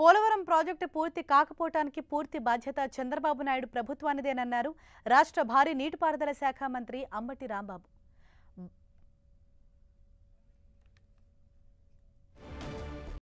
Polavaram project పూర్తి కాకపోవటానికి పూర్తి బాధ్యత చంద్రబాబు నాయుడు ప్రభుత్వానిదేనన్నారు రాష్ట్ర భారీ నీటిపారుదల శాఖ మంత్రి అంబటి రాంబాబు